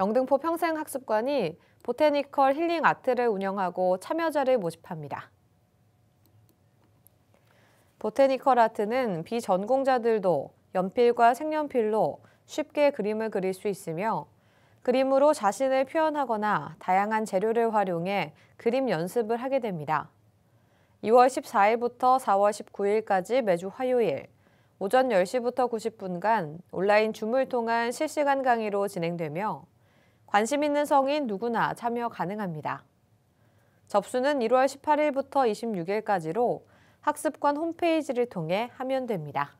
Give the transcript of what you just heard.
영등포 평생학습관이 보테니컬 힐링 아트를 운영하고 참여자를 모집합니다. 보테니컬 아트는 비전공자들도 연필과 색연필로 쉽게 그림을 그릴 수 있으며 그림으로 자신을 표현하거나 다양한 재료를 활용해 그림 연습을 하게 됩니다. 2월 14일부터 4월 19일까지 매주 화요일 오전 10시부터 90분간 온라인 줌을 통한 실시간 강의로 진행되며 관심 있는 성인 누구나 참여 가능합니다. 접수는 1월 18일부터 26일까지로 학습관 홈페이지를 통해 하면 됩니다.